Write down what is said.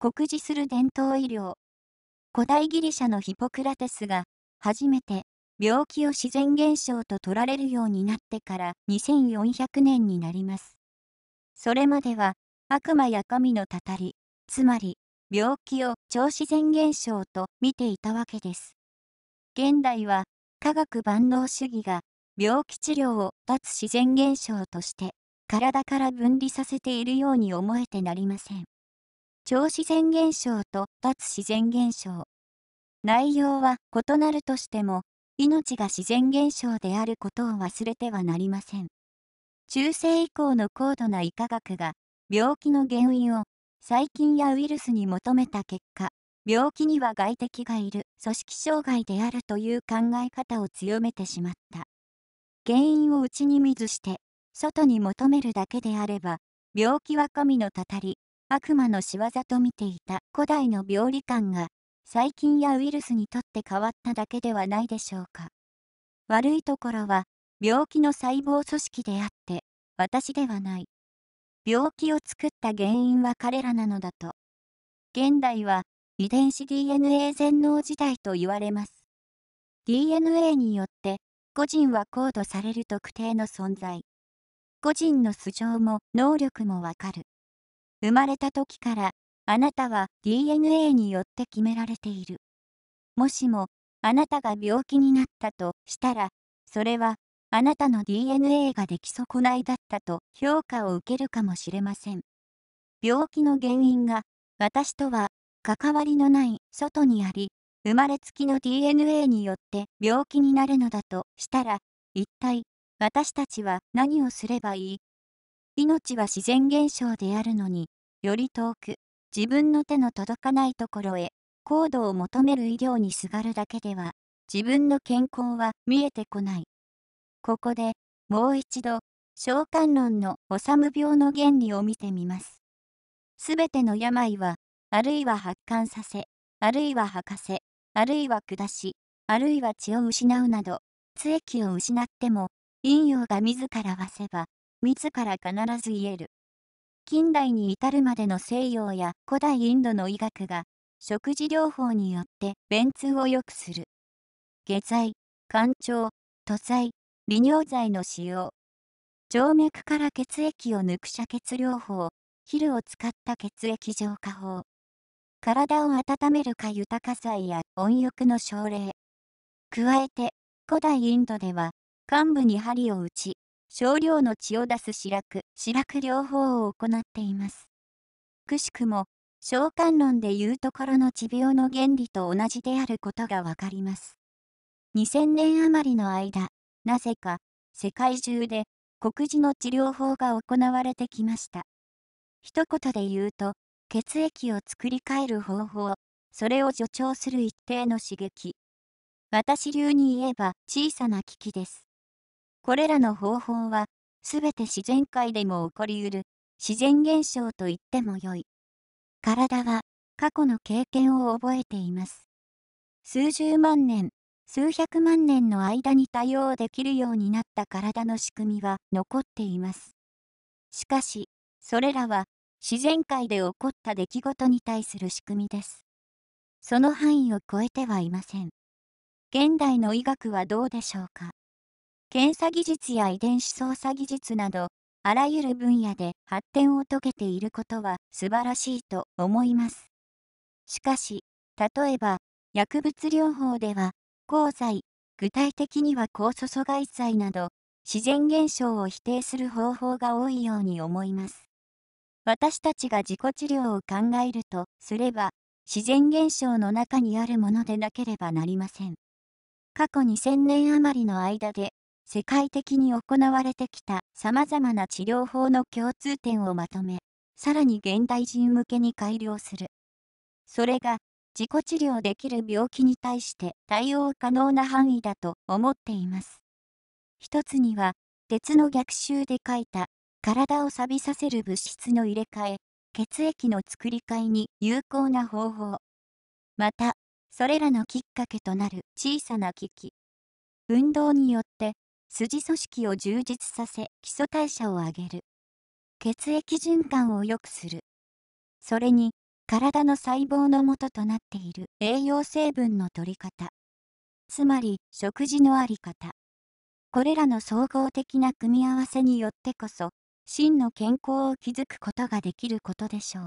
酷似する伝統医療。古代ギリシャのヒポクラテスが、初めて、病気を自然現象と取られるようになってから2400年になります。それまでは、悪魔や神のたたり、つまり、病気を超自然現象と見ていたわけです。現代は、科学万能主義が、病気治療を脱自然現象として、体から分離させているように思えてなりません。超自然現象と脱自然現象。内容は異なるとしても、命が自然現象であることを忘れてはなりません。中世以降の高度な医科学が、病気の原因を細菌やウイルスに求めた結果、病気には外敵がいる組織障害であるという考え方を強めてしまった。原因を内に見ずして、外に求めるだけであれば、病気は神のたたり、悪魔の仕業と見ていた古代の病理観が細菌やウイルスにとって変わっただけではないでしょうか。悪いところは病気の細胞組織であって私ではない。病気を作った原因は彼らなのだと。現代は遺伝子 DNA 全能時代と言われます。DNA によって個人は高度される特定の存在。個人の素性も能力もわかる。生まれた時からあなたは DNA によって決められている。もしもあなたが病気になったとしたら、それはあなたの DNA が出来損ないだったと評価を受けるかもしれません。病気の原因が私とは関わりのない外にあり、生まれつきの DNA によって病気になるのだとしたら、一体私たちは何をすればいい命は自然現象であるのに、より遠く、自分の手の届かないところへ、高度を求める医療にすがるだけでは、自分の健康は見えてこない。ここで、もう一度、召喚論の修病の原理を見てみます。すべての病は、あるいは発汗させ、あるいは吐かせ、あるいは下し、あるいは血を失うなど、血液を失っても、陰陽が自らわせば、自ら必ず言える。近代に至るまでの西洋や古代インドの医学が、食事療法によって便通を良くする。下剤、肝腸、吐剤、利尿剤の使用。静脈から血液を抜く遮血療法、ヒルを使った血液浄化法。体を温めるか豊か剤や温浴の症例。加えて、古代インドでは、患部に針を打ち、少量の血を出す白く、白く療法を行っています。くしくも、召喚論でいうところの持病の原理と同じであることがわかります。2000年余りの間、なぜか、世界中で、告示の治療法が行われてきました。一言で言うと、血液を作り変える方法、それを助長する一定の刺激。私流に言えば小さな危機です。これらの方法は、すべて自然界でも起こりうる、自然現象と言ってもよい。体は、過去の経験を覚えています。数十万年、数百万年の間に対応できるようになった体の仕組みは残っています。しかし、それらは自然界で起こった出来事に対する仕組みです。その範囲を超えてはいません。現代の医学はどうでしょうか検査技術や遺伝子操作技術など、あらゆる分野で発展を遂げていることは素晴らしいと思います。しかし、例えば、薬物療法では、抗剤、具体的には酵素阻害剤など、自然現象を否定する方法が多いように思います。私たちが自己治療を考えるとすれば、自然現象の中にあるものでなければなりません。過去2000年余りの間で世界的に行われてきた様々な治療法の共通点をまとめ、さらに現代人向けに改良する。それが、自己治療できる病気に対して対応可能な範囲だと思っています。一つには、鉄の逆襲で書いた、体を錆びさせる物質の入れ替え、血液の作り替えに有効な方法。また、それらのきっかけとなる小さな危機。運動によって筋組織を充実させ基礎代謝を上げる血液循環を良くするそれに体の細胞の元となっている栄養成分の取り方つまり食事のあり方これらの総合的な組み合わせによってこそ真の健康を築くことができることでしょう